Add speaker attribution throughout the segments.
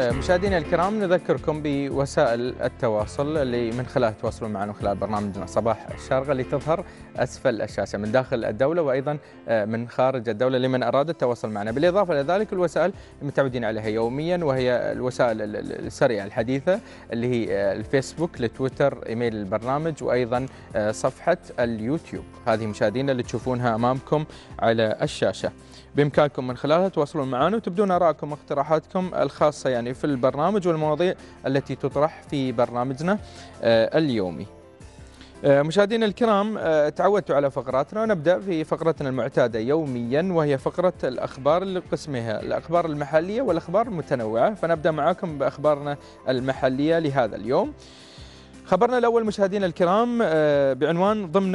Speaker 1: آه، مشاهدينا الكرام نذكركم بوسائل التواصل اللي من خلالها تواصلون معنا خلال برنامجنا صباح الشارقة اللي تظهر أسفل الشاشة من داخل الدولة وأيضا آه، من خارج الدولة لمن أراد التواصل معنا بالإضافة إلى ذلك الوسائل المتعودين عليها يوميا وهي الوسائل السريعة الحديثة اللي هي آه، الفيسبوك لتويتر إيميل البرنامج وأيضا صفحة اليوتيوب هذه مشاهدينا اللي تشوفونها أمامكم على الشاشة بإمكانكم من خلالها تواصلون معنا وتبدون آرائكم واقتراحاتكم الخاصة يعني في البرنامج والمواضيع التي تطرح في برنامجنا آه، اليومي آه، مشاهدينا الكرام آه، تعودتوا على فقراتنا ونبدا في فقرتنا المعتاده يوميا وهي فقره الاخبار لقسمها الاخبار المحليه والاخبار المتنوعه فنبدا معاكم باخبارنا المحليه لهذا اليوم خبرنا الاول مشاهدينا الكرام بعنوان ضمن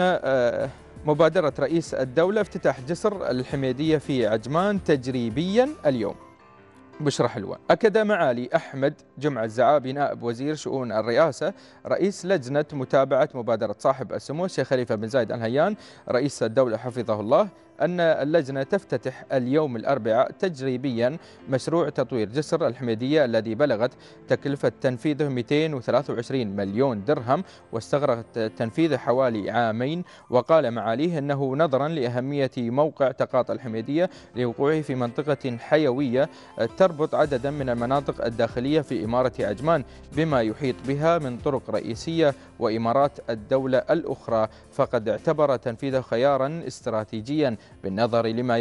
Speaker 1: مبادرة رئيس الدولة افتتاح جسر الحميدية في عجمان تجريبيا اليوم بشرى حلوان أكد معالي أحمد جمع الزعابي نائب وزير شؤون الرئاسة رئيس لجنة متابعة مبادرة صاحب السمو الشيخ خليفة بن زايد الهيان رئيس الدولة حفظه الله أن اللجنة تفتتح اليوم الأربعاء تجريبيا مشروع تطوير جسر الحميدية الذي بلغت تكلفة تنفيذه 223 مليون درهم واستغرقت تنفيذه حوالي عامين وقال معاليه أنه نظرا لأهمية موقع تقاط الحميدية لوقوعه في منطقة حيوية تربط عددا من المناطق الداخلية في إمارة عجمان بما يحيط بها من طرق رئيسية وإمارات الدولة الأخرى فقد اعتبر تنفيذه خيارا استراتيجيا بالنظر لما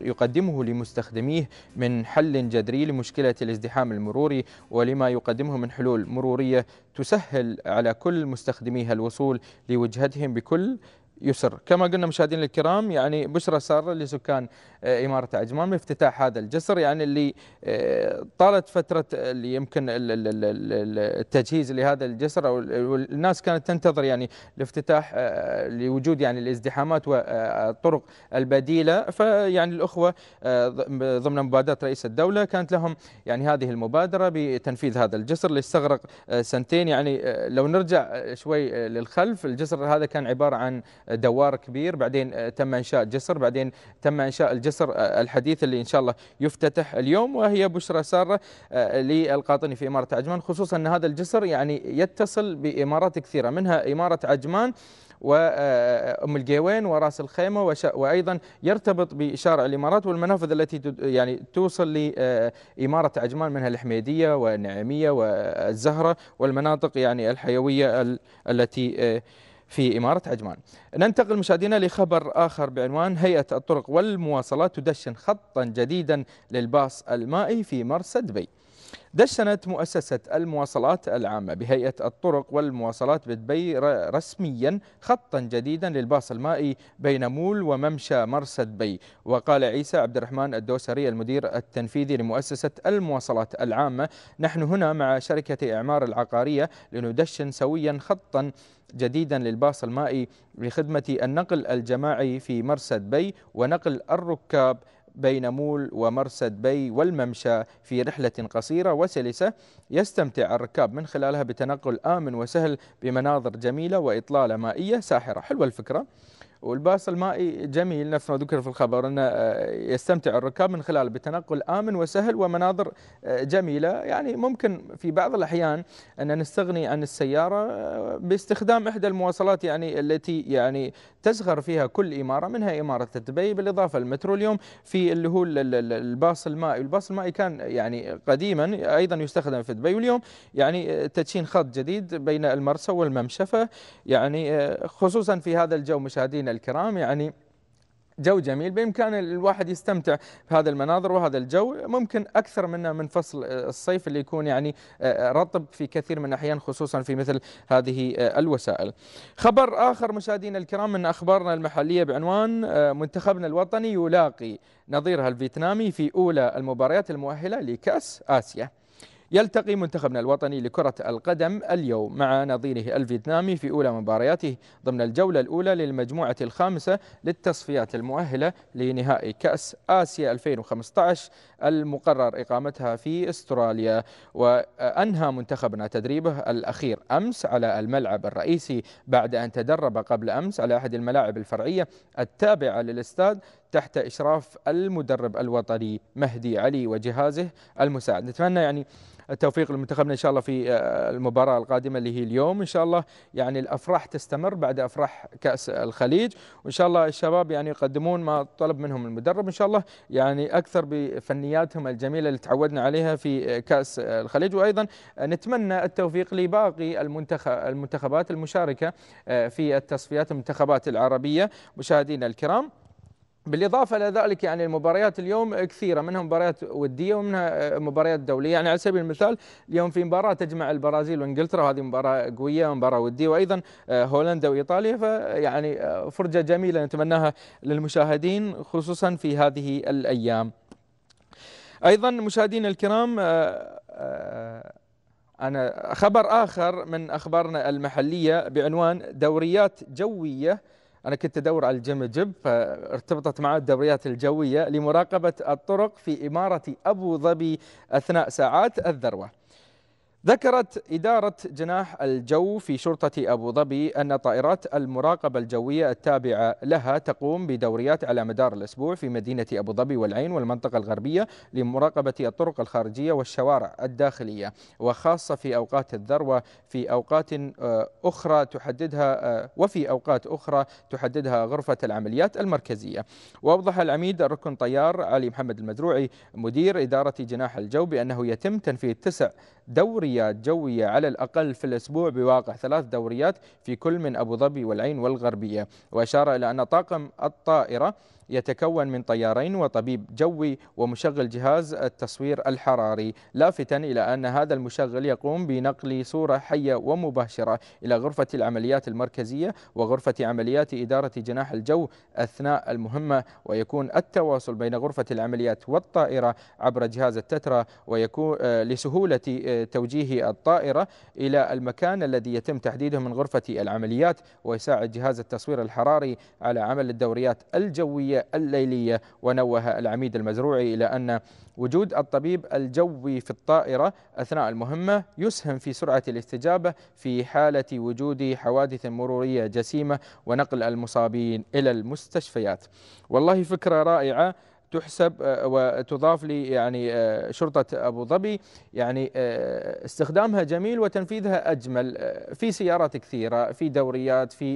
Speaker 1: يقدمه لمستخدميه من حل جذري لمشكلة الازدحام المروري ولما يقدمه من حلول مرورية تسهل على كل مستخدميها الوصول لوجهتهم بكل يسر كما قلنا مشاهدينا الكرام يعني بشرى سارة لسكان إمارة عجمان بافتتاح هذا الجسر يعني اللي آه، طالت فترة اللي يمكن التجهيز لهذا الجسر أو الناس كانت تنتظر يعني الافتتاح آه، لوجود يعني الازدحامات والطرق البديلة فيعني الأخوة آه، ضمن مبادرة رئيس الدولة كانت لهم يعني هذه المبادرة بتنفيذ هذا الجسر اللي استغرق سنتين يعني لو نرجع شوي للخلف الجسر هذا كان عبارة عن دوار كبير بعدين تم إنشاء جسر بعدين تم إنشاء الجسر مختصر آه، الحديث اللي إن شاء الله يفتتح اليوم وهي بشرى سارة آه، للقاطني في إمارة عجمان خصوصا أن هذا الجسر يعني يتصل بإمارات كثيرة منها إمارة عجمان وام آه، القيوين وراس الخيمه وش... وايضا يرتبط بشارع الامارات والمنافذ التي تد... يعني توصل لاماره عجمان منها الحميديه والنعيميه والزهره والمناطق يعني الحيويه ال... التي في إمارة عجمان ننتقل مشاهدينا لخبر آخر بعنوان هيئة الطرق والمواصلات تدشن خطا جديدا للباص المائي في مرسى دبي دشنت مؤسسة المواصلات العامة بهيئة الطرق والمواصلات بدبي رسميا خطا جديدا للباص المائي بين مول وممشى مرسى دبي وقال عيسى عبد الرحمن الدوسري المدير التنفيذي لمؤسسة المواصلات العامة نحن هنا مع شركة إعمار العقارية لندشن سويا خطا جديدا للباص المائي لخدمة النقل الجماعي في مرسى دبي ونقل الركاب بين مول ومرسد بي والممشى في رحلة قصيرة وسلسة يستمتع الركاب من خلالها بتنقل آمن وسهل بمناظر جميلة وإطلالة مائية ساحرة حلوة الفكرة والباص المائي جميل نفس ما ذكر في الخبر أنه آه، يستمتع الركاب من خلاله بتنقل آمن وسهل ومناظر آه، جميلة يعني ممكن في بعض الأحيان أن نستغني عن السيارة آه، باستخدام إحدى المواصلات يعني التي يعني تزخر فيها كل إمارة منها إمارة دبي بالإضافة المترو اليوم في اللي هو الباص المائي الباص المائي كان يعني قديما أيضا يستخدم في دبي واليوم يعني تدشين خط جديد بين المرسى والممشفه يعني خصوصا في هذا الجو مشاهدينا الكرام يعني جو جميل بإمكان الواحد يستمتع بهذا المناظر وهذا الجو ممكن أكثر منه من فصل الصيف اللي يكون يعني آه، آه، رطب في كثير من الأحيان خصوصا في مثل هذه آه، الوسائل خبر آخر مشاهدينا الكرام من أخبارنا المحلية بعنوان منتخبنا الوطني يلاقي نظيرها الفيتنامي في أولى المباريات المؤهلة لكأس آسيا يلتقي منتخبنا الوطني لكرة القدم اليوم مع نظيره الفيتنامي في أولى مبارياته ضمن الجولة الأولى للمجموعة الخامسة للتصفيات المؤهلة لنهائي كأس آسيا 2015 المقرر إقامتها في استراليا وأنهى منتخبنا تدريبه الأخير أمس على الملعب الرئيسي بعد أن تدرب قبل أمس على أحد الملاعب الفرعية التابعة للاستاد تحت إشراف المدرب الوطني مهدي علي وجهازه المساعد نتمنى يعني التوفيق لمنتخبنا ان شاء الله في آه، المباراه القادمه اللي هي اليوم ان شاء الله يعني الافراح تستمر بعد افراح كاس الخليج وان شاء الله الشباب يعني يقدمون ما طلب منهم المدرب ان شاء الله يعني اكثر بفنياتهم الجميله اللي تعودنا عليها في آه، كاس الخليج وايضا نتمنى التوفيق لباقي المنتخب المنتخبات المشاركه آه، في التصفيات المنتخبات العربيه مشاهدينا الكرام بالاضافه الى ذلك يعني المباريات اليوم كثيره منها مباريات وديه ومنها آه، مباريات دوليه يعني على سبيل المثال اليوم في مباراه تجمع البرازيل وانجلترا وهذه مباراه قويه ومباراه وديه وايضا آه، هولندا وايطاليا فيعني آه، فرجه جميله نتمناها للمشاهدين خصوصا في هذه الايام. ايضا مشاهدينا الكرام انا خبر اخر من اخبارنا المحليه بعنوان دوريات جويه أنا كنت أدور على الجيم جيب فارتبطت معه الدوريات الجوية لمراقبة الطرق في إمارة أبو ظبي أثناء ساعات الذروة ذكرت إدارة جناح الجو في شرطة أبو ظبي أن طائرات المراقبة الجوية التابعة لها تقوم بدوريات على مدار الأسبوع في مدينة أبو ظبي والعين والمنطقة الغربية لمراقبة الطرق الخارجية والشوارع الداخلية وخاصة في أوقات الذروة في أوقات آه، أخرى تحددها آه، وفي أوقات أخرى تحددها غرفة العمليات المركزية وأوضح العميد ركن طيار علي محمد المزروعي مدير إدارة جناح الجو بأنه يتم تنفيذ تسع دوريات جوية على الأقل في الأسبوع بواقع ثلاث دوريات في كل من أبو ظبي والعين والغربية وأشار إلى أن طاقم الطائرة يتكون من طيارين وطبيب جوي ومشغل جهاز التصوير الحراري لافتا إلى أن هذا المشغل يقوم بنقل صورة حية ومباشرة إلى غرفة العمليات المركزية وغرفة عمليات إدارة جناح الجو أثناء المهمة ويكون التواصل بين غرفة العمليات والطائرة عبر جهاز التترا ويكون آه، لسهولة آه، توجيه الطائرة إلى المكان الذي يتم تحديده من غرفة العمليات ويساعد جهاز التصوير الحراري على عمل الدوريات الجوية الصحية الليلية ونوه العميد المزروعي إلى أن وجود الطبيب الجوي في الطائرة أثناء المهمة يسهم في سرعة الاستجابة في حالة وجود حوادث مرورية جسيمة ونقل المصابين إلى المستشفيات والله فكرة رائعة تحسب آه، وتضاف لي يعني آه، شرطة أبو ظبي يعني آه، استخدامها جميل وتنفيذها أجمل في سيارات كثيرة في دوريات في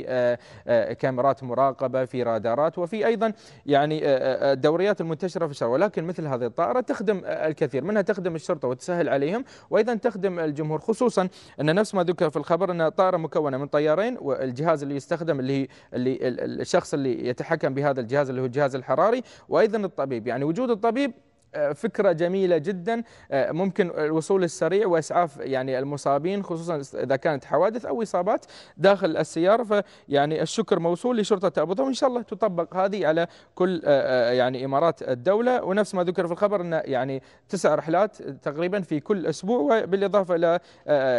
Speaker 1: كاميرات مراقبة في رادارات وفي أيضا يعني الدوريات المنتشرة في الشارع ولكن مثل هذه الطائرة تخدم الكثير منها تخدم الشرطة وتسهل عليهم وأيضا تخدم الجمهور خصوصا أن نفس ما ذكر في الخبر أن الطائرة مكونة من طيارين والجهاز اللي يستخدم اللي, اللي الشخص اللي يتحكم بهذا الجهاز اللي هو الجهاز الحراري وأيضا الطبيب يعني وجود الطبيب آه، فكرة جميلة جدا آه، ممكن الوصول السريع وإسعاف يعني المصابين خصوصا إذا كانت حوادث أو إصابات داخل السيارة فيعني الشكر موصول لشرطة أبو ظبي وإن شاء الله تطبق هذه على كل آه، يعني إمارات الدولة ونفس ما ذكر في الخبر أن يعني تسع رحلات تقريبا في كل أسبوع وبالإضافة إلى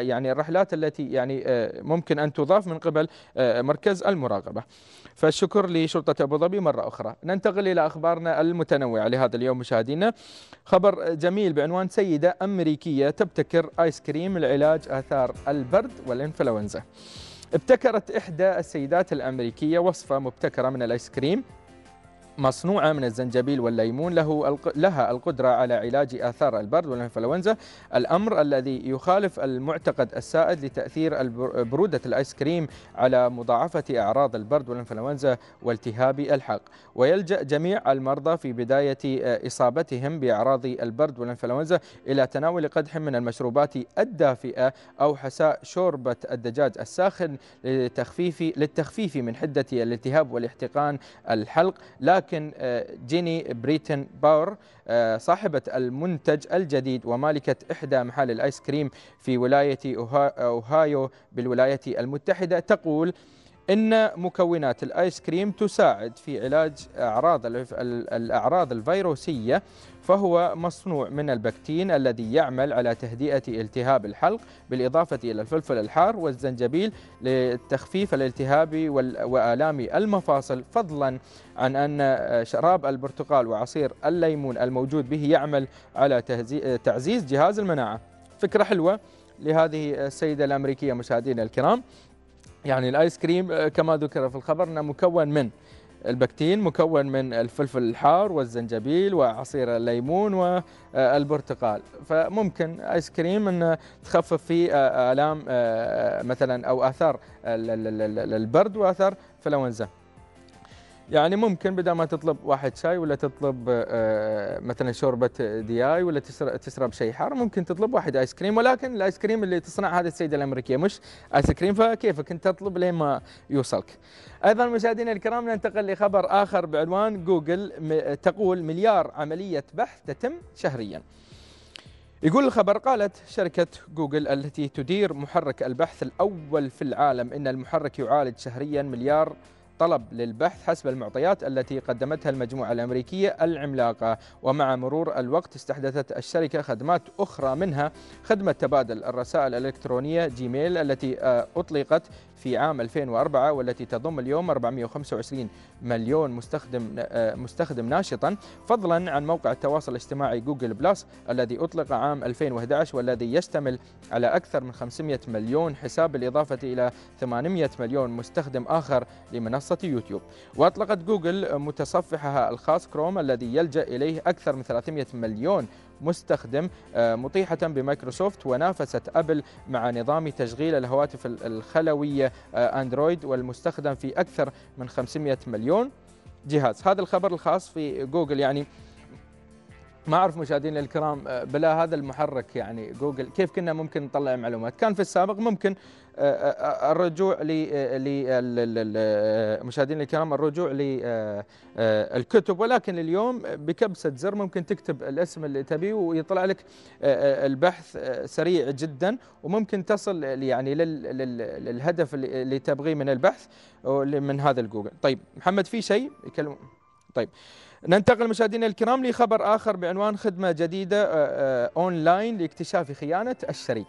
Speaker 1: يعني الرحلات التي يعني ممكن أن تضاف من قبل مركز المراقبة. فالشكر لشرطة أبو ظبي مرة أخرى ننتقل إلى أخبارنا المتنوعة لهذا اليوم مشاهدينا خبر جميل بعنوان سيدة أمريكية تبتكر آيس كريم لعلاج آثار البرد والإنفلونزا ابتكرت إحدى السيدات الأمريكية وصفة مبتكرة من الآيس كريم مصنوعة من الزنجبيل والليمون له لها القدرة على علاج آثار البرد والإنفلونزا الأمر الذي يخالف المعتقد السائد لتأثير برودة الآيس كريم على مضاعفة أعراض البرد والإنفلونزا والتهاب الحلق ويلجأ جميع المرضى في بداية آه، إصابتهم بأعراض البرد والإنفلونزا إلى تناول قدح من المشروبات الدافئة أو حساء شوربة الدجاج الساخن لتخفيف للتخفيف من حدة الالتهاب والاحتقان الحلق لكن لكن آه، جيني بريتن باور آه، صاحبة المنتج الجديد ومالكة إحدى محال الآيس كريم في ولاية أوهايو بالولايات المتحدة تقول ان مكونات الايس كريم تساعد في علاج اعراض الاعراض الفيروسيه فهو مصنوع من البكتين الذي يعمل على تهدئه التهاب الحلق بالاضافه الى الفلفل الحار والزنجبيل للتخفيف الالتهاب والام المفاصل فضلا عن ان شراب البرتقال وعصير الليمون الموجود به يعمل على تعزيز جهاز المناعه فكره حلوه لهذه السيده الامريكيه مشاهدينا الكرام يعني الايس كريم آه، كما ذكر في الخبر انه مكون من البكتين مكون من الفلفل الحار والزنجبيل وعصير الليمون والبرتقال آه، فممكن ايس كريم ان تخفف في آه، الام مثلا او اثار البرد واثر فلونزا يعني ممكن بدل ما تطلب واحد شاي ولا تطلب آه، آه، مثلا شوربه دياي ولا تشرب شيء حار ممكن تطلب واحد ايس كريم ولكن الايس كريم اللي تصنع هذه السيده الامريكيه مش ايس كريم فكيفك انت تطلب لين ما يوصلك. ايضا مشاهدينا الكرام ننتقل لخبر اخر بعنوان جوجل تقول مليار عمليه بحث تتم شهريا. يقول الخبر قالت شركة جوجل التي تدير محرك البحث الأول في العالم إن المحرك يعالج شهريا مليار طلب للبحث حسب المعطيات التي قدمتها المجموعة الأمريكية العملاقة ومع مرور الوقت استحدثت الشركة خدمات أخرى منها خدمة تبادل الرسائل الإلكترونية جيميل التي آه، أطلقت في عام 2004 والتي تضم اليوم 425 مليون مستخدم آه، مستخدم ناشطا فضلا عن موقع التواصل الاجتماعي جوجل بلس الذي أطلق عام 2011 والذي يشتمل على أكثر من 500 مليون حساب بالإضافة إلى 800 مليون مستخدم آخر لمنصة يوتيوب وأطلقت جوجل متصفحها الخاص كروم الذي يلجأ إليه أكثر من 300 مليون مستخدم آه، مطيحة بمايكروسوفت ونافست أبل مع نظام تشغيل الهواتف الخلوية آه، أندرويد والمستخدم في أكثر من 500 مليون جهاز هذا الخبر الخاص في جوجل يعني ما اعرف مشاهدينا الكرام آه، بلا هذا المحرك يعني جوجل كيف كنا ممكن نطلع معلومات كان في السابق ممكن آه، آه، آه، الرجوع للمشاهدين الكرام الرجوع للكتب ولكن اليوم بكبسة زر ممكن تكتب الاسم اللي تبيه ويطلع لك البحث سريع جدا وممكن تصل يعني للهدف اللي تبغيه من البحث من هذا الجوجل طيب محمد في شيء يكلم طيب ننتقل مشاهدينا الكرام لخبر اخر بعنوان خدمه جديده اونلاين لاكتشاف خيانه الشريك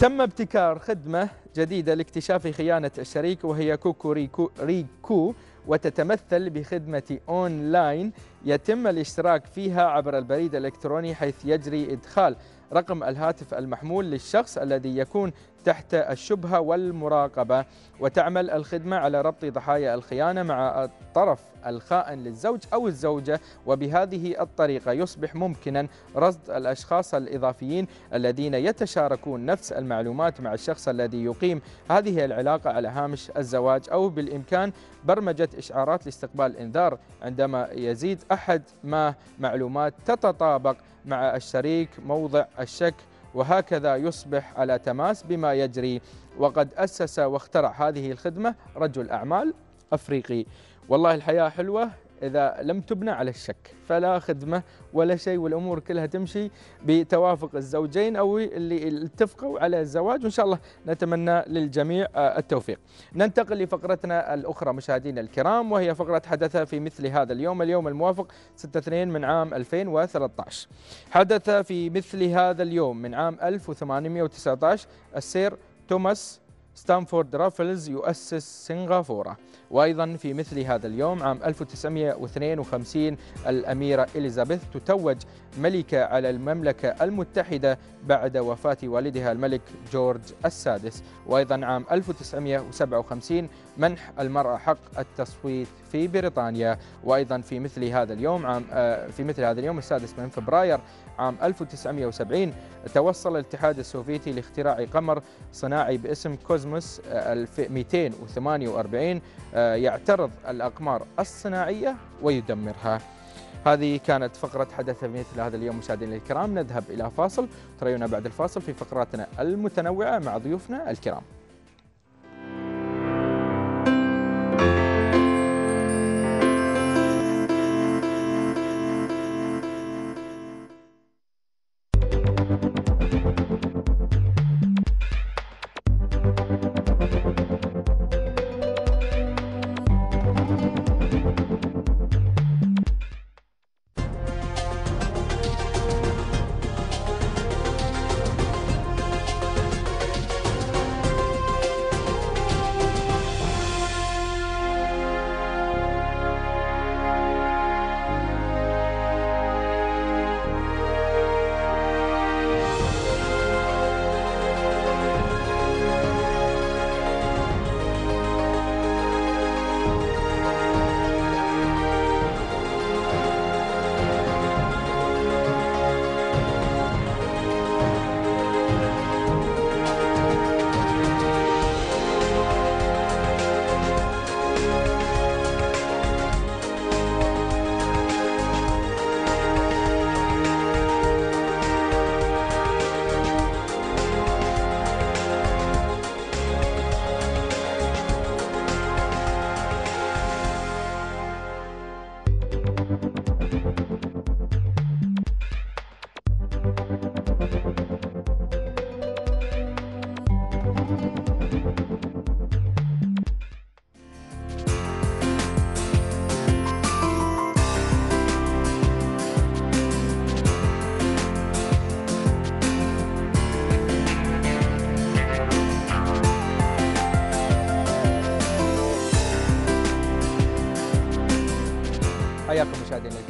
Speaker 1: تم ابتكار خدمة جديدة لاكتشاف خيانة الشريك وهي كوكو ريكو, ريكو وتتمثل بخدمة أونلاين يتم الاشتراك فيها عبر البريد الإلكتروني حيث يجري إدخال رقم الهاتف المحمول للشخص الذي يكون تحت الشبهة والمراقبة وتعمل الخدمة على ربط ضحايا الخيانة مع الطرف الخائن للزوج أو الزوجة وبهذه الطريقة يصبح ممكنا رصد الأشخاص الإضافيين الذين يتشاركون نفس المعلومات مع الشخص الذي يقيم هذه العلاقة على هامش الزواج أو بالإمكان برمجة إشعارات لاستقبال إنذار عندما يزيد أحد ما معلومات تتطابق مع الشريك موضع الشك وهكذا يصبح على تماس بما يجري وقد أسس واخترع هذه الخدمة رجل أعمال أفريقي والله الحياة حلوة إذا لم تبنى على الشك فلا خدمة ولا شيء والأمور كلها تمشي بتوافق الزوجين أو اللي اتفقوا على الزواج وإن شاء الله نتمنى للجميع آه، التوفيق ننتقل لفقرتنا الأخرى مشاهدينا الكرام وهي فقرة حدث في مثل هذا اليوم اليوم الموافق 6 من عام 2013 حدث في مثل هذا اليوم من عام 1819 السير توماس ستانفورد رافلز يؤسس سنغافورة وأيضا في مثل هذا اليوم عام 1952 الأميرة إليزابيث تتوج ملكة على المملكة المتحدة بعد وفاة والدها الملك جورج السادس وأيضا عام 1957 منح المرأة حق التصويت في بريطانيا وأيضا في مثل هذا اليوم عام آه، في مثل هذا اليوم السادس من فبراير عام 1970 توصل الاتحاد السوفيتي لاختراع قمر صناعي باسم كوزموس 248 آه، آه، يعترض الأقمار الصناعية ويدمرها هذه كانت فقرة حدث مثل هذا اليوم مشاهدينا الكرام نذهب إلى فاصل تريونا بعد الفاصل في فقراتنا المتنوعة مع ضيوفنا الكرام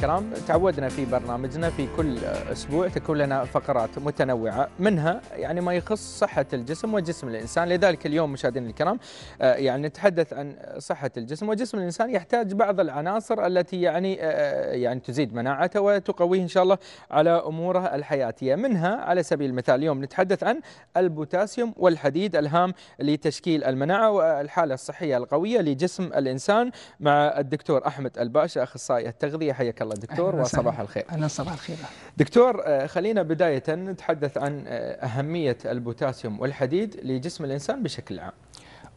Speaker 1: الكرام تعودنا في برنامجنا في كل اسبوع تكون لنا فقرات متنوعه منها يعني ما يخص صحه الجسم وجسم الانسان لذلك اليوم مشاهدينا الكرام آه، يعني نتحدث عن صحه الجسم وجسم الانسان يحتاج بعض العناصر التي يعني آه، آه، يعني تزيد مناعته وتقويه ان شاء الله على اموره الحياتيه منها على سبيل المثال اليوم نتحدث عن البوتاسيوم والحديد الهام لتشكيل المناعه والحاله الصحيه القويه لجسم الانسان مع الدكتور احمد الباشا اخصائي التغذيه حياك الله الله دكتور وصباح الخير
Speaker 2: أهلا صباح الخير
Speaker 1: دكتور آه، خلينا بداية نتحدث عن آه، أهمية البوتاسيوم والحديد لجسم الإنسان بشكل عام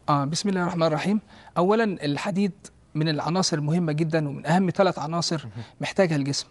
Speaker 1: آه بسم الله الرحمن الرحيم أولا الحديد من العناصر المهمة جدا ومن أهم ثلاث
Speaker 2: عناصر محتاجها الجسم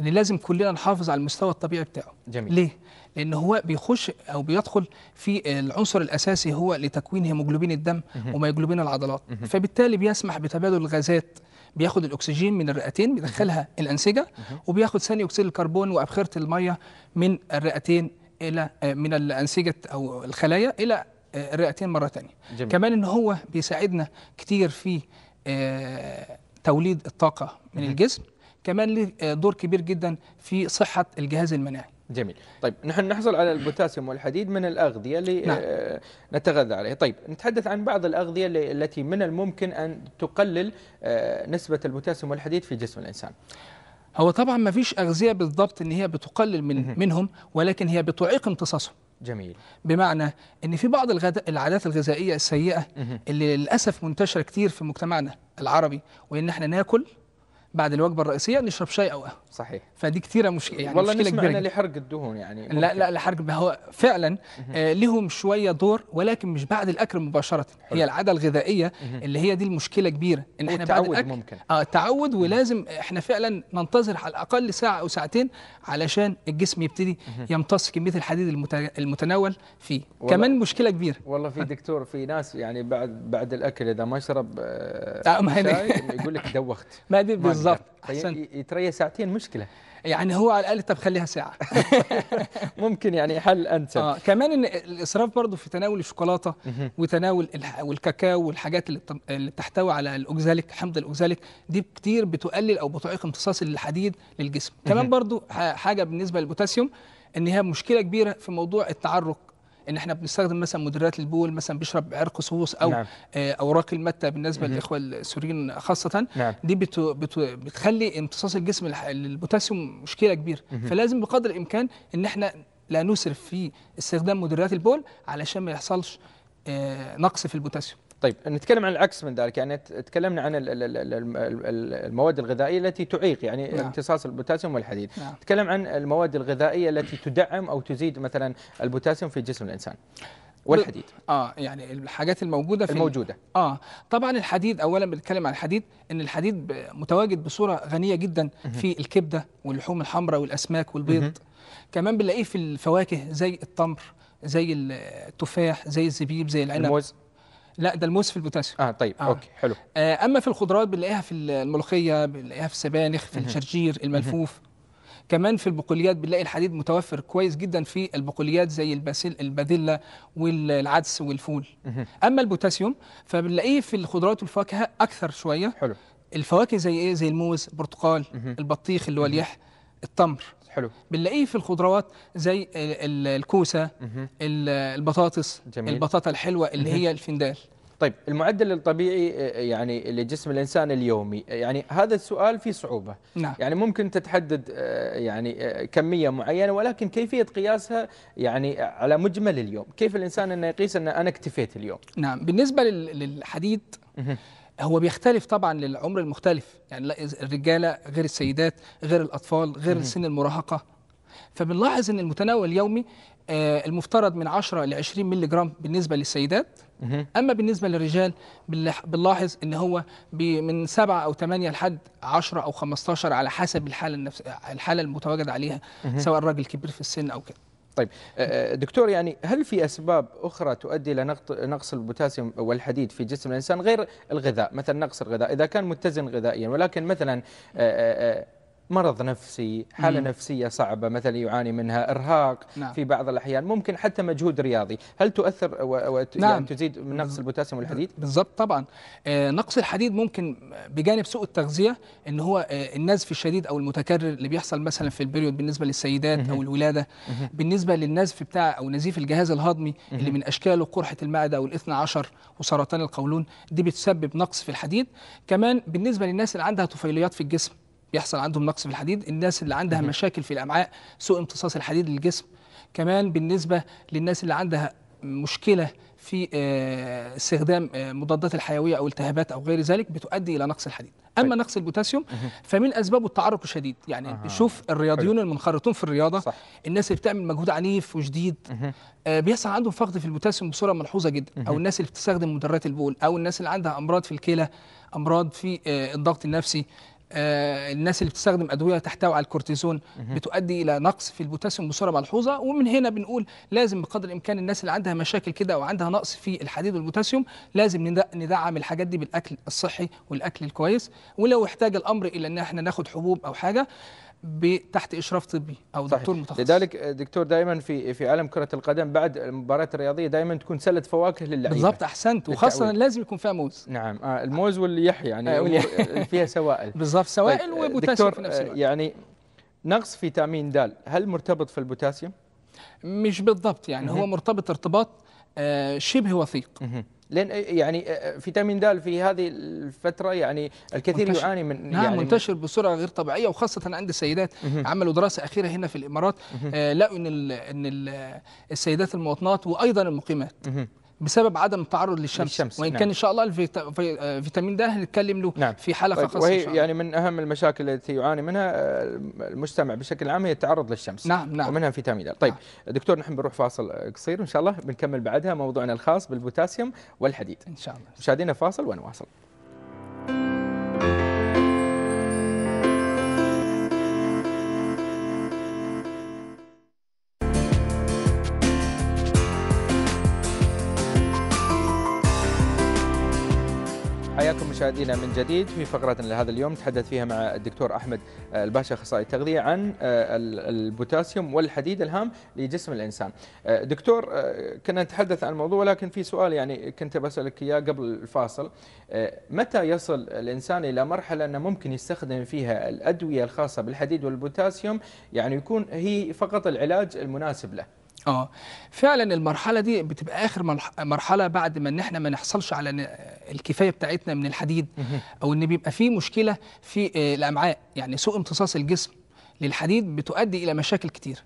Speaker 2: ان لازم كلنا نحافظ على المستوى الطبيعي بتاعه جميل ليه لان هو بيخش او بيدخل في العنصر الاساسي هو لتكوين هيموجلوبين الدم وميوجلوبين العضلات فبالتالي بيسمح بتبادل الغازات بياخد الاكسجين من الرئتين بيدخلها الانسجه وبياخد ثاني اكسيد الكربون وابخره الميه من الرئتين الى آه، من الانسجه او الخلايا الى آه، الرئتين مره ثانيه كمان ان هو بيساعدنا كتير في آه، توليد الطاقه من الجسم كمان له دور كبير جدا في صحه الجهاز المناعي
Speaker 1: جميل طيب نحن نحصل على البوتاسيوم والحديد من الأغذية اللي نعم. آه، نتغذى عليها طيب نتحدث عن بعض الأغذية التي من الممكن أن تقلل آه، نسبة البوتاسيوم والحديد في جسم الإنسان هو
Speaker 2: طبعا ما فيش أغذية بالضبط إن هي بتقلل من منهم ولكن هي بتعيق امتصاصهم جميل بمعنى ان في بعض العادات الغذائيه السيئه اللي للاسف منتشره كتير في مجتمعنا العربي وان احنا ناكل بعد الوجبه الرئيسيه نشرب شاي او قهوه صحيح فدي كتيره مش يعني والله مشكله نسمع كبيره
Speaker 1: لحرق الدهون يعني ممكن. لا
Speaker 2: لا لحرق هو فعلا آه لهم شويه دور ولكن مش بعد الاكل مباشره حلو. هي العاده الغذائيه اللي هي دي المشكله كبيره ان احنا بعد الاكل ممكن اه التعود ولازم احنا فعلا ننتظر على الاقل ساعه او ساعتين علشان الجسم يبتدي يمتص
Speaker 1: كميه الحديد المتناول فيه كمان مشكله كبيره والله في دكتور في ناس يعني بعد بعد الاكل اذا ما شرب آه, آه، يقول لك دوخت ما دي بالظبط طيب، يتريى ساعتين مشكله
Speaker 2: يعني هو على الاقل طب خليها ساعه ممكن يعني حل انسب آه كمان إن الاسراف برضه في تناول الشوكولاته وتناول والكاكاو والحاجات اللي, اللي بتحتوي على الاوكزاليك حمض الاوكزاليك دي كتير بتقلل او بتعيق امتصاص الحديد للجسم كمان برضه حاجه بالنسبه للبوتاسيوم ان هي مشكله كبيره في موضوع التعرق ان احنا بنستخدم مثلا مدرات البول مثلا بيشرب عرق صوص او نعم. آه، اوراق المته بالنسبه مم. للاخوه السوريين خاصه نعم. دي بتو بتو بتخلي امتصاص الجسم للبوتاسيوم مشكله كبيره مم. فلازم بقدر الامكان ان احنا لا نسرف في استخدام مدرات البول علشان ما يحصلش آه، نقص في البوتاسيوم
Speaker 1: طيب نتكلم عن العكس من ذلك يعني تكلمنا عن المواد الغذائيه التي تعيق يعني نعم. امتصاص البوتاسيوم والحديد نعم. تكلم عن المواد الغذائيه التي تدعم او تزيد مثلا البوتاسيوم في جسم الانسان والحديد اه يعني الحاجات الموجوده
Speaker 2: في الموجوده اه طبعا الحديد اولا بنتكلم عن الحديد ان الحديد متواجد بصوره غنيه جدا في الكبده واللحوم الحمراء والاسماك والبيض كمان بنلاقيه في الفواكه زي التمر زي التفاح زي الزبيب زي العنب الموز لا ده الموز في البوتاسيوم اه طيب آه. اوكي حلو آه اما في الخضروات بنلاقيها في الملوخيه بنلاقيها في السبانخ في الشرجير الملفوف كمان في البقوليات بنلاقي الحديد متوفر كويس جدا في البقوليات زي الباسيل الباديلا والعدس والفول اما البوتاسيوم فبنلاقيه في الخضروات والفواكه اكثر شويه حلو الفواكه زي ايه زي الموز البرتقال البطيخ اللي هو اليح التمر حلو بنلاقيه في الخضروات زي
Speaker 1: الكوسه البطاطس جميل. البطاطا الحلوه اللي هي الفندال طيب المعدل الطبيعي آه، آه، يعني لجسم الانسان اليومي آه، يعني هذا السؤال فيه صعوبه نعم. يعني ممكن تتحدد يعني كميه معينه ولكن كيفيه قياسها يعني على مجمل اليوم كيف الانسان انه يقيس ان انا اكتفيت اليوم
Speaker 2: نعم بالنسبه للحديد هو بيختلف طبعا للعمر المختلف يعني الرجاله غير السيدات غير الاطفال غير سن المراهقه فبنلاحظ ان المتناول اليومي آه، المفترض من 10 ل 20 مللي جرام بالنسبه للسيدات اما بالنسبه للرجال بنلاحظ ان هو من 7 او 8 لحد 10 او 15 على حسب الحاله النفس الحاله المتواجد عليها سواء الراجل كبير في السن او كده
Speaker 1: طيب أه، أه، دكتور يعني هل في اسباب اخرى تؤدي الى نقص البوتاسيوم والحديد في جسم الانسان غير الغذاء مثلا نقص الغذاء اذا كان متزن غذائيا ولكن مثلا أه، مرض نفسي حالة مم. نفسية صعبة مثلا يعاني منها إرهاق نعم. في بعض الأحيان ممكن حتى مجهود رياضي هل تؤثر و... و... يعني نعم. يعني تزيد من نقص البوتاسيوم
Speaker 2: والحديد بالضبط طبعا آه، نقص الحديد ممكن بجانب سوء التغذية ان هو آه، النزف الشديد أو المتكرر اللي بيحصل مثلا في البريود بالنسبة للسيدات مم. أو الولادة مم. بالنسبة للنزف بتاع أو نزيف الجهاز الهضمي مم. اللي من أشكاله قرحة المعدة الاثنى عشر وسرطان القولون دي بتسبب نقص في الحديد كمان بالنسبة للناس اللي عندها طفيليات في الجسم بيحصل عندهم نقص في الحديد الناس اللي عندها مشاكل في الامعاء سوء امتصاص الحديد للجسم كمان بالنسبه للناس اللي عندها مشكله في آه، استخدام آه، مضادات الحيويه او التهابات او غير ذلك بتؤدي الى نقص الحديد اما طيب. نقص البوتاسيوم فمن اسبابه التعرق الشديد يعني أه. شوف الرياضيون المنخرطون في الرياضه صح. الناس اللي بتعمل مجهود عنيف وشديد آه بيحصل عندهم فقد في البوتاسيوم بصوره ملحوظه جدا او الناس اللي بتستخدم مدرات البول او الناس اللي عندها امراض في الكلى امراض في آه الضغط النفسي آه، الناس اللي بتستخدم ادويه تحتوي على الكورتيزون بتؤدي الى نقص في البوتاسيوم بصوره ملحوظه ومن هنا بنقول لازم بقدر الامكان الناس اللي عندها مشاكل كده او عندها نقص في الحديد والبوتاسيوم لازم ندعم الحاجات دي بالاكل الصحي والاكل الكويس ولو احتاج الامر الى ان احنا
Speaker 1: ناخد حبوب او حاجه تحت اشراف طبي او صحيح. دكتور متخصص لذلك دكتور دائما في في عالم كره القدم بعد المباريات الرياضيه دائما تكون سله فواكه للعيبه بالضبط احسنت وخاصه لازم يكون فيها موز نعم آه الموز واللحية يعني آه،, آه فيها سوائل بالضبط سوائل طيب آه، وبوتاسيوم في نفس آه، الوقت يعني نقص فيتامين د هل مرتبط في البوتاسيوم مش بالضبط يعني هو مرتبط ارتباط شبه وثيق لان آه، يعني آه، آه، فيتامين د في هذه الفتره يعني الكثير منتشر. يعاني من نعم يعني منتشر
Speaker 2: بسرعه غير طبيعيه وخاصه عند السيدات عملوا دراسه اخيره هنا في الامارات آه لقوا ان ان السيدات المواطنات وايضا المقيمات بسبب عدم التعرض للشمس, للشمس. وان نعم. كان ان شاء الله الفيتامين ده هنتكلم له نعم. في حلقه طيب، خاصه وهي
Speaker 1: يعني من اهم المشاكل التي يعاني منها آه، المجتمع بشكل عام هي التعرض للشمس نعم نعم ومنها فيتامين د طيب نعم. دكتور نحن بنروح فاصل قصير ان شاء الله بنكمل بعدها موضوعنا الخاص بالبوتاسيوم والحديد ان شاء الله مشاهدينا فاصل ونواصل مشاهدينا من جديد في فقرتنا لهذا اليوم تحدث فيها مع الدكتور احمد الباشا اخصائي التغذيه عن آه، البوتاسيوم والحديد الهام لجسم الانسان. آه، دكتور آه، كنا نتحدث عن الموضوع لكن في سؤال يعني كنت بسالك اياه قبل الفاصل متى يصل الانسان الى مرحله انه ممكن يستخدم فيها الادويه الخاصه بالحديد والبوتاسيوم يعني يكون هي فقط العلاج المناسب له؟ اه فعلا
Speaker 2: المرحله دي بتبقى اخر مرحله بعد ما ان احنا ما نحصلش على الكفايه بتاعتنا من الحديد او ان بيبقى في مشكله في آه، الامعاء يعني سوء امتصاص الجسم للحديد بتؤدي الى مشاكل كتير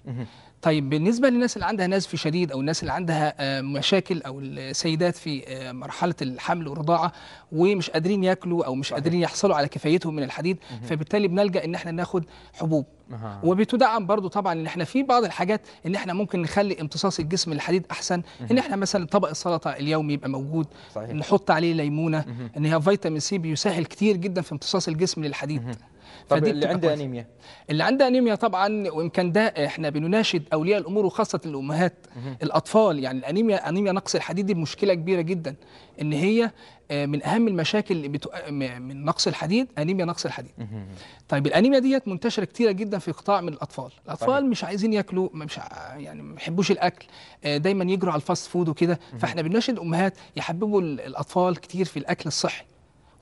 Speaker 2: طيب بالنسبه للناس اللي عندها نزف شديد او الناس اللي عندها آه، مشاكل او السيدات في آه، مرحله الحمل والرضاعه ومش قادرين ياكلوا او مش صحيح. قادرين يحصلوا على كفايتهم من الحديد فبالتالي بنلجا ان احنا ناخد حبوب آه. وبتدعم برضو طبعا ان احنا في بعض الحاجات ان احنا ممكن نخلي امتصاص الجسم للحديد احسن ان احنا مثلا طبق السلطه اليومي يبقى موجود صحيح. نحط عليه ليمونه ان هي فيتامين سي بيسهل كتير جدا في امتصاص الجسم للحديد
Speaker 1: طب اللي عنده انيميا
Speaker 2: اللي عنده انيميا طبعا ويمكن ده احنا بنناشد اولياء الامور وخاصه الامهات الاطفال يعني الانيميا انيميا نقص الحديد دي مشكله كبيره جدا ان هي آه، من اهم المشاكل اللي بتو... آه، من نقص الحديد انيميا نقص الحديد طيب الانيميا ديت منتشره كتيره جدا في قطاع من الاطفال الاطفال طيب. مش عايزين ياكلوا مش يعني ما بيحبوش الاكل آه، دايما يجروا على الفاست فود وكده فاحنا بنناشد امهات يحببوا الاطفال كتير في الاكل الصحي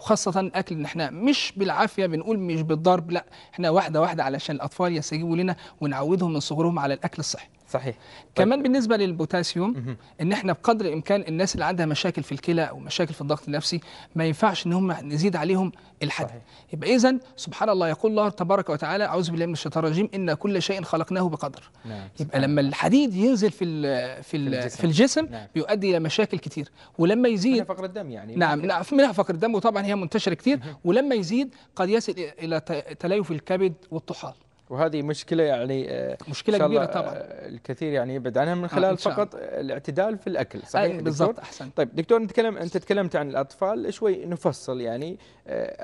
Speaker 2: وخاصه الاكل ان احنا مش بالعافيه بنقول مش بالضرب لا احنا واحده واحده علشان الاطفال يستجيبوا لنا ونعودهم من صغرهم على الاكل الصحي صحيح طيب. كمان بالنسبه للبوتاسيوم مه. ان احنا بقدر الامكان الناس اللي عندها مشاكل في الكلى او مشاكل في الضغط النفسي ما ينفعش ان هم نزيد عليهم صحيح. يبقى اذا سبحان الله يقول الله تبارك وتعالى اعوذ بالله من الشيطان الرجيم ان كل شيء خلقناه بقدر نعم. يبقى لما الحديد ينزل في الـ في الـ في الجسم, في الجسم نعم. بيؤدي الى مشاكل كتير ولما يزيد منها فقر
Speaker 1: الدم يعني نعم
Speaker 2: نعم منها فقر الدم وطبعا هي منتشره كتير مه. ولما يزيد قد يصل الى تليف الكبد والطحال
Speaker 1: وهذه مشكله يعني آه، مشكله كبيره طبعا آه، الكثير يعني يبعد عنها من آه، خلال آه فقط الاعتدال في الاكل صحيح بالضبط احسن طيب دكتور نتكلم انت تكلمت عن الاطفال شوي نفصل يعني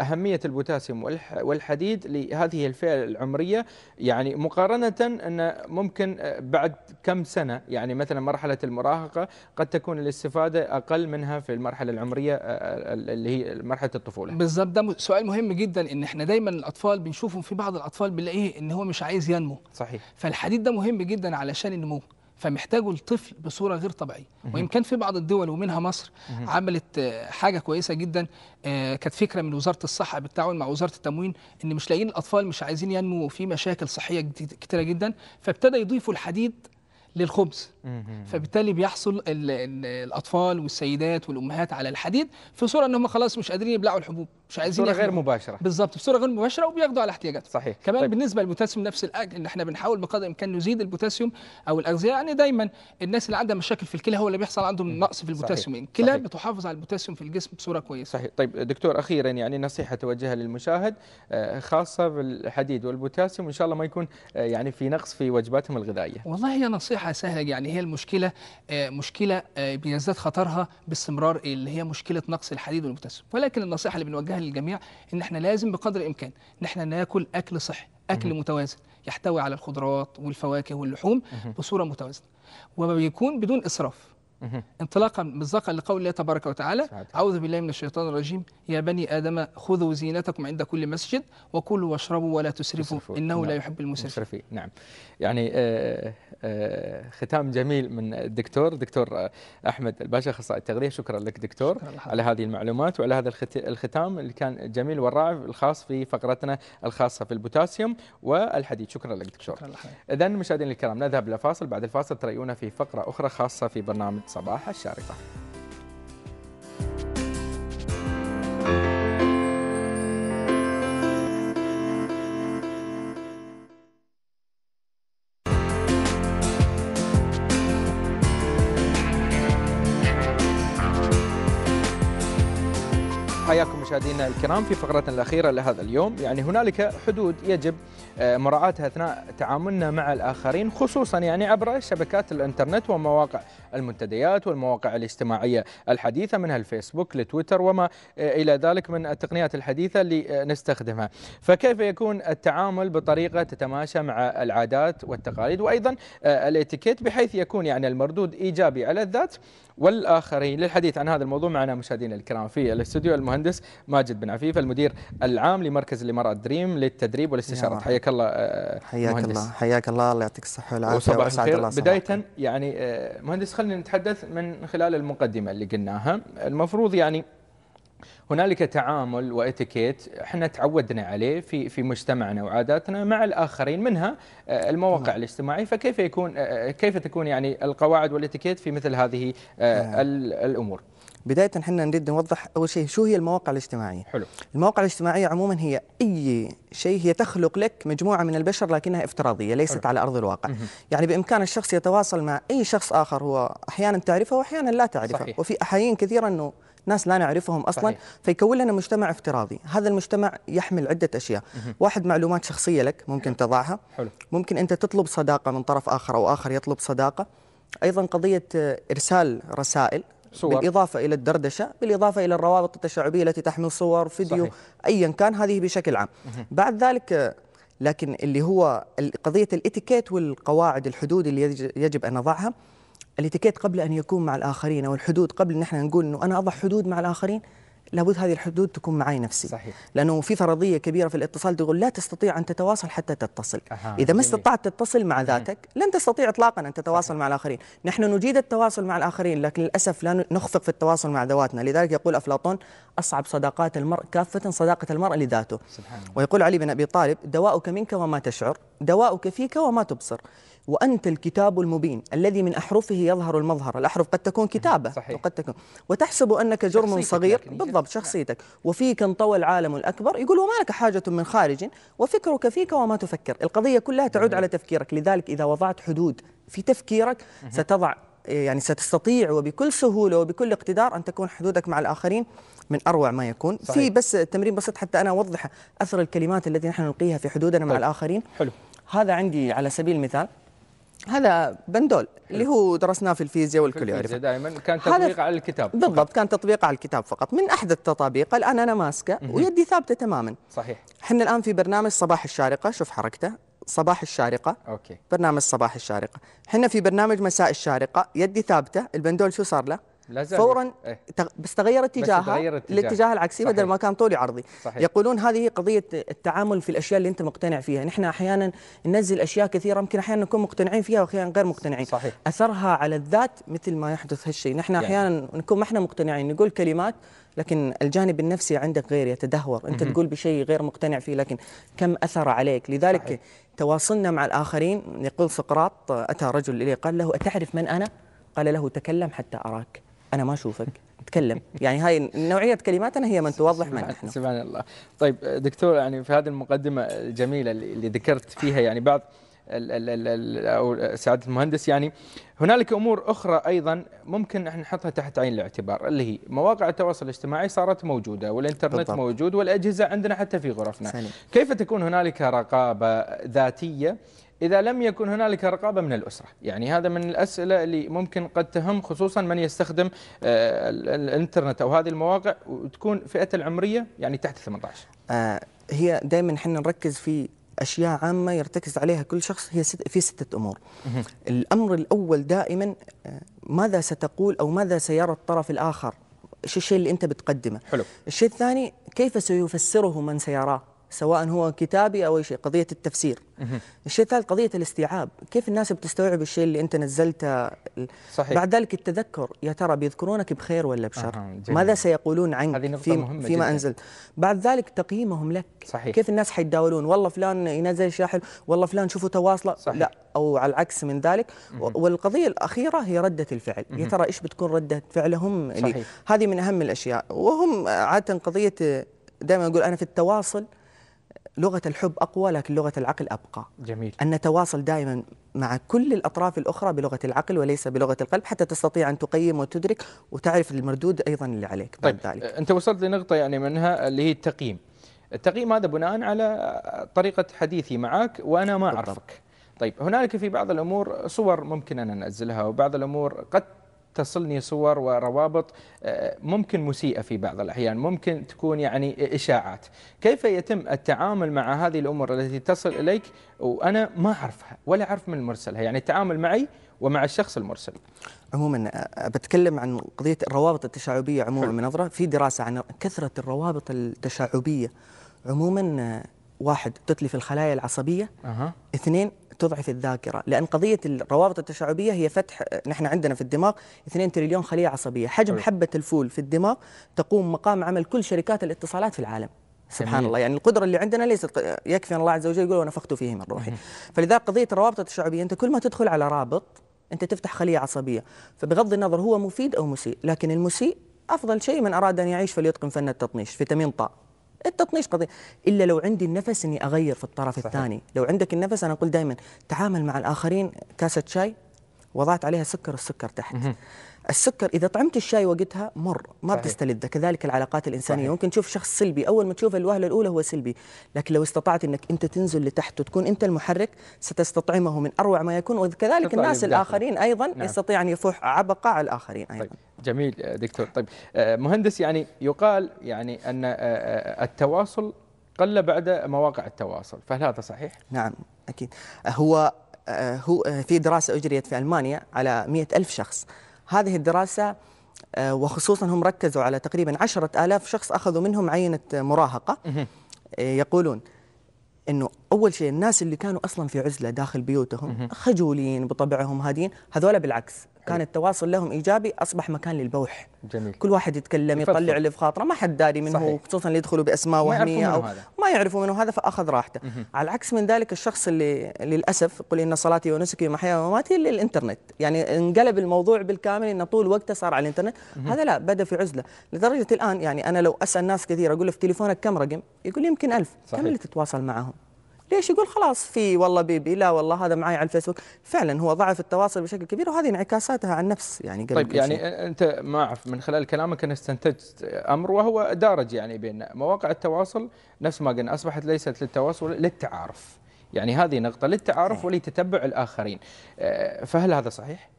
Speaker 1: أهمية البوتاسيوم والحديد لهذه الفئة العمرية يعني مقارنة أن ممكن آه، بعد كم سنة يعني مثلا مرحلة المراهقة قد تكون الاستفادة أقل منها في المرحلة العمرية آه، آه، اللي هي مرحلة الطفولة
Speaker 2: بالضبط ده سؤال مهم جدا أن احنا دايما الأطفال بنشوفهم في بعض الأطفال بنلاقيه أن هو مش عايز ينمو صحيح فالحديد ده مهم جدا علشان النمو فمحتاجوا الطفل بصوره غير طبيعيه وان كان في بعض الدول ومنها مصر عملت آه، حاجه كويسه جدا آه، كانت فكره من وزاره الصحه بالتعاون مع وزاره التموين ان مش لاقيين الاطفال مش عايزين ينمو في مشاكل صحيه كتيره جدا فابتدى يضيفوا الحديد للخبز فبالتالي بيحصل الاطفال والسيدات والامهات على الحديد في صوره ان هم خلاص مش قادرين يبلعوا الحبوب مش عايزين بصوره غير مباشره بالظبط بصوره غير مباشره وبياخدوا على احتياجاتهم صحيح كمان طيب. بالنسبه للبوتاسيوم نفس الاجل ان احنا بنحاول بقدر الامكان نزيد البوتاسيوم او الاغذيه يعني دايما الناس اللي عندها مشاكل في الكلى هو اللي بيحصل عندهم نقص في البوتاسيوم الكلى
Speaker 1: بتحافظ على البوتاسيوم في الجسم بصوره كويسه صحيح طيب دكتور اخيرا يعني نصيحه توجهها للمشاهد آه، خاصه بالحديد والبوتاسيوم وان شاء الله ما يكون آه، يعني في نقص في وجباتهم الغذائيه والله هي نصيحه
Speaker 2: سهله يعني هي المشكله آه، مشكله بيزداد خطرها باستمرار اللي هي مشكله نقص الحديد والبوتاسيوم ولكن النصيحه اللي بنوجهها نوجهها للجميع ان احنا لازم بقدر الامكان ان احنا ناكل اكل صحي اكل متوازن يحتوي على الخضروات والفواكه واللحوم بصوره متوازنه وبيكون بدون اسراف انطلاقا مصداقا لقول الله تبارك وتعالى أعوذ بالله من الشيطان الرجيم يا بني آدم خذوا زينتكم عند كل مسجد وكلوا واشربوا
Speaker 1: ولا تسرفوا, إنه نعم. لا يحب المسرفين نعم يعني آه، آه، آه، ختام جميل من الدكتور دكتور أحمد الباشا أخصائي التغذية شكرا لك دكتور شكرا على هذه المعلومات وعلى هذا الختام اللي كان جميل والرائع الخاص في فقرتنا الخاصة في البوتاسيوم والحديد شكرا لك دكتور إذا مشاهدينا الكرام نذهب إلى فاصل بعد الفاصل تريونا في فقرة أخرى خاصة في برنامج صباح الشارقة مشاهدينا الكرام في فقرتنا الأخيرة لهذا اليوم يعني هنالك حدود يجب آه، مراعاتها أثناء تعاملنا مع الآخرين خصوصا يعني عبر شبكات الإنترنت ومواقع المنتديات والمواقع الاجتماعية الحديثة منها الفيسبوك لتويتر وما آه، إلى ذلك من التقنيات الحديثة اللي آه، نستخدمها فكيف يكون التعامل بطريقة تتماشى مع العادات والتقاليد وأيضا الاتيكيت بحيث يكون يعني المردود إيجابي على الذات والآخرين للحديث عن هذا الموضوع معنا مشاهدينا الكرام في الاستوديو المهندس ماجد بن عفيف المدير العام لمركز الامارات دريم للتدريب والاستشارات حياك الله آه، حياك مهندس. الله
Speaker 3: حياك الله الله يعطيك الصحة والعافية وصباح الخير الله بداية
Speaker 1: يعني آه، مهندس خلينا نتحدث من خلال المقدمة اللي قلناها المفروض يعني هنالك تعامل واتيكيت احنا تعودنا عليه في في مجتمعنا وعاداتنا مع الاخرين منها آه، المواقع نعم. الاجتماعيه فكيف يكون آه، آه، كيف تكون يعني القواعد والاتيكيت في مثل هذه نعم. الامور بداية احنا نريد
Speaker 3: نوضح أول شيء شو هي المواقع الاجتماعية حلو المواقع الاجتماعية عموما هي أي شيء هي تخلق لك مجموعة من البشر لكنها افتراضية ليست حلو. على أرض الواقع مه. يعني بإمكان الشخص يتواصل مع أي شخص آخر هو أحيانا تعرفه وأحيانا لا تعرفه صحيح. وفي أحيان كثيرة أنه ناس لا نعرفهم اصلا صحيح. فيكون لنا مجتمع افتراضي هذا المجتمع يحمل عده اشياء مه. واحد معلومات شخصيه لك ممكن تضعها حلو. ممكن انت تطلب صداقه من طرف اخر او اخر يطلب صداقه ايضا قضيه آه، ارسال رسائل صور. بالإضافة إلى الدردشة بالإضافة إلى الروابط التشعبية التي تحمل صور فيديو أيا كان هذه بشكل عام مه. بعد ذلك آه، لكن اللي هو قضية الإتيكيت والقواعد الحدود اللي يجب أن نضعها الاتيكيت قبل ان يكون مع الاخرين او الحدود قبل ان احنا نقول انه انا اضع حدود مع الاخرين لابد هذه الحدود تكون معي نفسي صحيح. لانه في فرضيه كبيره في الاتصال تقول لا تستطيع ان تتواصل حتى تتصل اذا ما استطعت تتصل مع ذاتك لن تستطيع اطلاقا ان تتواصل صحيح. مع الاخرين نحن نجيد التواصل مع الاخرين لكن للاسف لا نخفق في التواصل مع ذواتنا لذلك يقول افلاطون اصعب صداقات المرء كافه صداقه المرء لذاته سبحان ويقول علي بن ابي طالب دواؤك منك وما تشعر دواؤك فيك وما تبصر وأنت الكتاب المبين الذي من أحرفه يظهر المظهر الأحرف قد تكون كتابة صحيح. وقد تكون وتحسب أنك جرم صغير يعني، بالضبط شخصيتك وفيك انطوى العالم الأكبر يقول وما لك حاجة من خارج وفكرك فيك وما تفكر القضية كلها تعود على تفكيرك لذلك إذا وضعت حدود في تفكيرك ستضع يعني ستستطيع وبكل سهولة وبكل اقتدار أن تكون حدودك مع الآخرين من أروع ما يكون صحيح. في بس تمرين بسيط حتى أنا أوضح أثر الكلمات التي نحن نلقيها في حدودنا طيب. مع الآخرين حلو هذا عندي على سبيل المثال هذا بندول اللي هو درسناه في الفيزياء والكل يعرفه
Speaker 1: دائما كان تطبيق
Speaker 3: على الكتاب بالضبط كان تطبيق على الكتاب فقط من احد التطابيق الان انا ماسكه ويدي ثابته تماما صحيح احنا الان في برنامج صباح الشارقه شوف حركته صباح الشارقه اوكي برنامج صباح الشارقه احنا في برنامج مساء الشارقه يدي ثابته البندول شو صار له
Speaker 1: فورا إيه؟
Speaker 3: بس تغيرت اتجاهها الاتجاه العكسي بدل ما كان طولي عرضي صحيح. يقولون هذه قضيه التعامل في الاشياء اللي انت مقتنع فيها نحن احيانا ننزل اشياء كثيره يمكن احيانا نكون مقتنعين فيها واحيانا غير مقتنعين صحيح. اثرها على الذات مثل ما يحدث هالشيء نحن يعني. احيانا نكون ما احنا مقتنعين نقول كلمات لكن الجانب النفسي عندك غير يتدهور انت تقول بشيء غير مقتنع فيه لكن كم اثر عليك لذلك صحيح. تواصلنا مع الاخرين يقول سقراط اتى رجل اليه قال له اتعرف من انا قال له تكلم حتى اراك انا ما اشوفك تكلم يعني هاي
Speaker 1: نوعية كلماتنا هي من توضح من نحن سبحان الله طيب دكتور يعني في هذه المقدمة الجميلة اللي ذكرت فيها يعني بعض او سعاده المهندس يعني هنالك امور اخرى ايضا ممكن احنا نحطها تحت عين الاعتبار اللي هي مواقع التواصل الاجتماعي صارت موجوده والانترنت بالضبط. موجود والاجهزه عندنا حتى في غرفنا سليم. كيف تكون هنالك رقابه ذاتيه إذا لم يكن هنالك رقابة من الأسرة يعني هذا من الأسئلة اللي ممكن قد تهم خصوصا من يستخدم آه، الإنترنت أو هذه المواقع وتكون فئة العمرية يعني تحت 18
Speaker 3: آه، هي دائما احنا نركز في أشياء عامة يرتكز عليها كل شخص هي في ستة أمور الأمر الأول دائما آه، ماذا ستقول أو ماذا سيرى الطرف الآخر ايش الشيء اللي انت بتقدمه حلو الشيء الثاني كيف سيفسره من سيراه سواء هو كتابي او اي شيء قضيه التفسير الشيء الثالث قضيه الاستيعاب كيف الناس بتستوعب الشيء اللي انت نزلته صحيح. بعد ذلك التذكر يا ترى بيذكرونك بخير ولا بشر آه ماذا سيقولون عنك هذه نقطة في مهمة فيما جداً. انزلت بعد ذلك تقييمهم لك صحيح. كيف الناس حيتداولون والله فلان ينزل شاحن والله فلان شوفوا تواصله صحيح. لا او على العكس من ذلك والقضيه الاخيره هي رده الفعل يا ترى ايش بتكون رده فعلهم صحيح. هذه من اهم الاشياء وهم عاده قضيه دائما اقول انا في التواصل لغه الحب اقوى لكن لغه العقل ابقى. جميل. ان نتواصل دائما مع كل الاطراف الاخرى بلغه العقل وليس بلغه القلب حتى تستطيع ان تقيم وتدرك وتعرف المردود ايضا اللي عليك
Speaker 1: طيب ذلك. انت وصلت لنقطه يعني منها اللي هي التقييم. التقييم هذا بناء على طريقه حديثي معك وانا ما اعرفك. طيب هنالك في بعض الامور صور ممكن ان انزلها وبعض الامور قد تصلني صور وروابط آه، ممكن مسيئة في بعض الأحيان ممكن تكون يعني إشاعات كيف يتم التعامل مع هذه الأمور التي تصل إليك وأنا ما أعرفها ولا أعرف من مرسلها يعني التعامل معي ومع الشخص المرسل
Speaker 3: عموما آه، بتكلم عن قضية الروابط التشعبية عموما من نظرة في دراسة عن كثرة الروابط التشعبية عموما آه، واحد تتلف الخلايا العصبية أه. اثنين تضعف الذاكره لان قضيه الروابط التشعبيه هي فتح نحن عندنا في الدماغ 2 تريليون خليه عصبيه حجم طيب. حبه الفول في الدماغ تقوم مقام عمل كل شركات الاتصالات في العالم سبحان الله يعني القدرة اللي عندنا ليست يكفي أن الله عز وجل يقول ونفخت فيه من روحي فلذلك قضية الروابط التشعبية أنت كل ما تدخل على رابط أنت تفتح خلية عصبية فبغض النظر هو مفيد أو مسيء لكن المسيء أفضل شيء من أراد أن يعيش فليتقن فن التطنيش فيتامين طاء التطنيش قضيه الا لو عندي النفس اني اغير في الطرف الثاني لو عندك النفس انا اقول دائما تعامل مع الاخرين كاسه شاي وضعت عليها سكر والسكر تحت السكر اذا طعمت الشاي وقتها مر ما صحيح. بتستلذه كذلك العلاقات الانسانيه صحيح. ممكن تشوف شخص سلبي اول ما تشوف الوهله الاولى هو سلبي لكن لو استطعت انك انت تنزل لتحت وتكون انت المحرك ستستطعمه من اروع ما يكون وكذلك الناس الاخرين
Speaker 1: ايضا نعم. يستطيع ان يفوح عبقه على الاخرين ايضا طيب. جميل دكتور طيب آه، مهندس يعني يقال يعني ان آه، آه، التواصل قل بعد مواقع التواصل فهل هذا صحيح نعم اكيد هو هو في دراسه اجريت في المانيا
Speaker 3: على مئة ألف شخص هذه الدراسة آه، وخصوصا هم ركزوا على تقريبا عشرة آلاف شخص أخذوا منهم عينة مراهقة آه، يقولون انه اول شيء الناس اللي كانوا اصلا في عزله داخل بيوتهم خجولين بطبعهم هادين هذول بالعكس كان إيه. التواصل لهم ايجابي اصبح مكان للبوح جميل كل واحد يتكلم يفضل. يطلع اللي في خاطره ما حد داري منه صحيح. خصوصا اللي يدخلوا باسماء وهميه او ما يعرفوا منه هذا فاخذ راحته مه. على العكس من ذلك الشخص اللي للاسف يقول ان صلاتي ونسكي ومحياي ومماتي للانترنت يعني انقلب الموضوع بالكامل انه طول وقته صار على الانترنت مه. هذا لا بدا في عزله لدرجه الان يعني انا لو اسال ناس كثير اقول له في تليفونك كم رقم يقول لي يمكن ألف صحيح. كم اللي تتواصل معهم ليش يقول خلاص في والله بيبي لا والله هذا معي على الفيسبوك فعلا هو ضعف التواصل بشكل كبير وهذه انعكاساتها على النفس يعني قبل طيب يعني شيء.
Speaker 1: انت ما اعرف من خلال كلامك انا استنتجت امر وهو دارج يعني بين مواقع التواصل نفس ما قلنا اصبحت ليست للتواصل للتعارف يعني هذه نقطه للتعارف ولتتبع الاخرين فهل هذا صحيح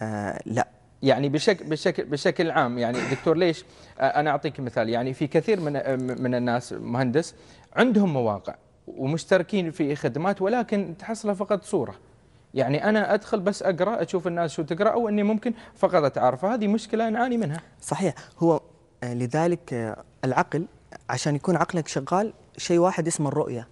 Speaker 1: آه لا يعني بشكل بشكل بشكل عام يعني دكتور ليش انا اعطيك مثال يعني في كثير من من الناس مهندس عندهم مواقع ومشتركين في خدمات ولكن تحصله فقط صوره يعني انا ادخل بس اقرا اشوف الناس شو تقرا او اني ممكن فقط اتعرف هذه مشكله نعاني منها صحيح هو آه،
Speaker 3: لذلك آه، العقل عشان يكون عقلك شغال شيء واحد اسمه الرؤيه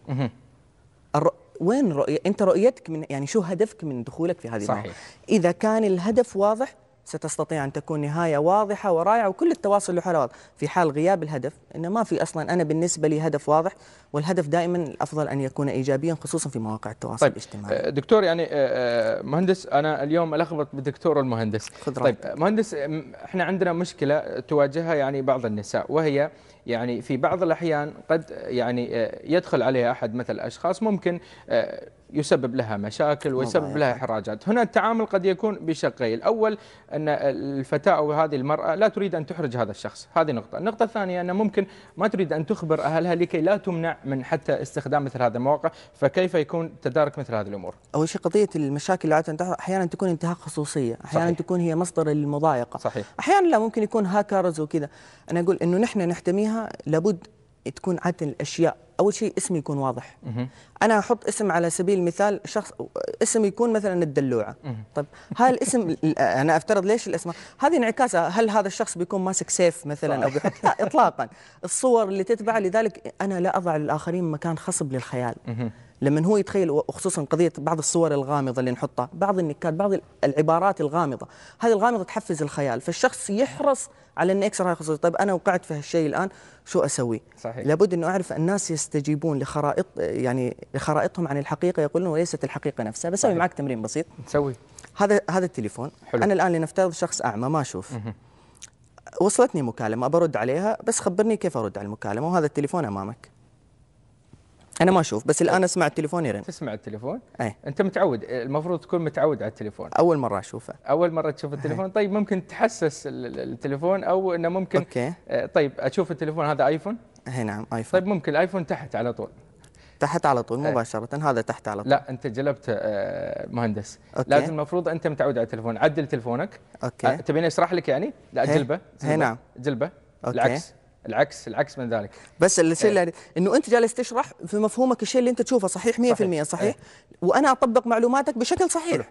Speaker 3: الر... وين رؤية انت رؤيتك من يعني شو هدفك من دخولك في هذه صحيح. المرحله اذا كان الهدف واضح ستستطيع أن تكون نهاية واضحة ورائعة وكل التواصل له حال واضح في حال غياب الهدف إنه ما في أصلا أنا بالنسبة لي هدف واضح والهدف دائما الأفضل أن يكون إيجابيا خصوصا في مواقع التواصل طيب الاجتماعي
Speaker 1: آه، دكتور يعني آه، آه، مهندس أنا اليوم ألخبط بالدكتور والمهندس خد طيب مهندس إحنا عندنا مشكلة تواجهها يعني بعض النساء وهي يعني في بعض الأحيان قد يعني يدخل عليها أحد مثل الأشخاص ممكن يسبب لها مشاكل ويسبب لها إحراجات هنا التعامل قد يكون بشقي الأول أن الفتاة أو هذه المرأة لا تريد أن تحرج هذا الشخص هذه نقطة النقطة الثانية أن ممكن ما تريد أن تخبر أهلها لكي لا تمنع من حتى استخدام مثل هذا المواقع فكيف يكون تدارك مثل هذه الأمور
Speaker 3: أول شيء قضية المشاكل عادة أحيانا تكون انتهاك خصوصية أحيانا صحيح. تكون هي مصدر للمضايقة صحيح. أحيانا لا ممكن يكون هاكرز وكذا أنا أقول أنه نحن نحتميها لابد تكون عاده الاشياء اول شيء اسمي يكون واضح انا احط اسم على سبيل المثال شخص اسم يكون مثلا الدلوعه طيب هاي الاسم آه، انا افترض ليش الاسم هذه انعكاسها هل هذا الشخص بيكون ماسك سيف مثلا او بيحط لا اطلاقا الصور اللي تتبع لذلك انا لا اضع للاخرين مكان خصب للخيال لما هو يتخيل وخصوصا قضيه بعض الصور الغامضه اللي نحطها بعض النكات بعض العبارات الغامضه هذه الغامضه تحفز الخيال فالشخص يحرص على انه يكسر هذه الخصوصيه طيب انا وقعت في هالشيء الان شو اسوي صحيح. لابد انه اعرف الناس يستجيبون لخرائط يعني لخرائطهم عن الحقيقه يقولون وليست الحقيقه نفسها بسوي معك تمرين بسيط نسوي هذا هذا التليفون حلو. انا الان لنفترض شخص اعمى ما اشوف وصلتني مكالمه برد عليها بس خبرني كيف ارد على المكالمه وهذا التليفون امامك انا ما اشوف بس الان اسمع
Speaker 1: التليفون يرن تسمع التليفون أي. انت متعود المفروض تكون متعود على التليفون اول مره اشوفه اول مره تشوف التليفون أي. طيب ممكن تحسس التليفون او انه ممكن أوكي. آه، طيب اشوف التليفون هذا ايفون اي نعم ايفون طيب ممكن الايفون تحت على طول تحت على طول إيه. مباشرة أه هذا تحت على طول لا أنت جلبت آه، مهندس أوكي. لازم المفروض أنت متعود على التليفون عدل تليفونك أوكي آه، تبيني أشرح لك يعني لا إيه. جلبه اي نعم جلبه أوكي. العكس العكس العكس من ذلك بس الشيء اللي إيه. انه انت جالس تشرح في مفهومك الشيء اللي انت تشوفه
Speaker 3: صحيح 100% صحيح, صحيح. إيه. وانا اطبق معلوماتك بشكل صحيح حلو.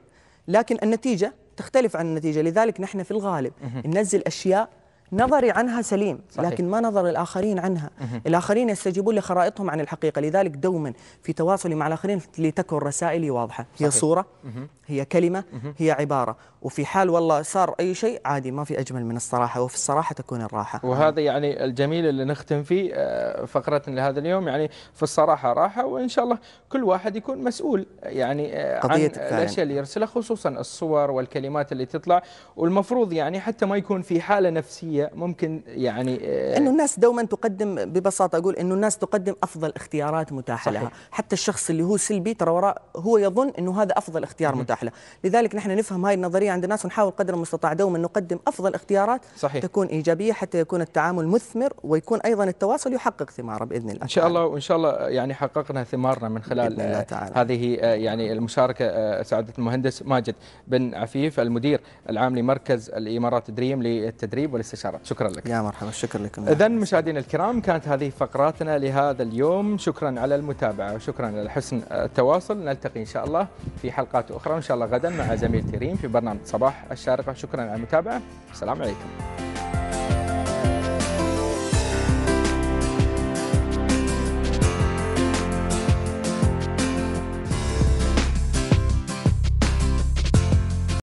Speaker 3: لكن النتيجه تختلف عن النتيجه لذلك نحن في الغالب ننزل اشياء نظري عنها سليم صحيح. لكن ما نظر الآخرين عنها مه. الآخرين يستجيبون لخرائطهم عن الحقيقة لذلك دوما في تواصلي مع الآخرين لتكن رسائلي واضحة صحيح. هي صورة مه. هي كلمة مه. هي عبارة وفي حال والله صار أي شيء عادي ما في أجمل من الصراحة وفي الصراحة تكون الراحة وهذا
Speaker 1: يعني الجميل اللي نختم فيه آه، فقرتنا لهذا اليوم يعني في الصراحة راحة وإن شاء الله كل واحد يكون مسؤول يعني آه، عن الأشياء اللي يرسلها خصوصا الصور والكلمات اللي تطلع والمفروض يعني حتى ما يكون في حالة نفسية ممكن يعني آه،
Speaker 3: أنه الناس دوما تقدم ببساطة أقول أنه الناس تقدم أفضل اختيارات متاحة صحيح. لها حتى الشخص اللي هو سلبي ترى وراء هو يظن أنه هذا أفضل اختيار متاح له لذلك نحن نفهم هاي النظرية عند الناس ونحاول قدر المستطاع دوما نقدم افضل اختيارات صحيح. تكون ايجابيه حتى يكون التعامل مثمر ويكون ايضا التواصل يحقق ثماره باذن الله ان
Speaker 1: شاء الله وان شاء الله يعني حققنا ثمارنا من خلال آه، هذه آه، يعني المشاركه آه، سعاده المهندس ماجد بن عفيف المدير العام لمركز الامارات دريم للتدريب والاستشارات شكرا لك يا مرحبا شكرا لكم اذا مشاهدينا الكرام كانت هذه فقراتنا لهذا اليوم شكرا على المتابعه وشكرا على حسن التواصل نلتقي ان شاء الله في حلقات اخرى ان شاء الله غدا مع زميلتي ريم في برنامج صباح الشارقة شكرا على المتابعة السلام عليكم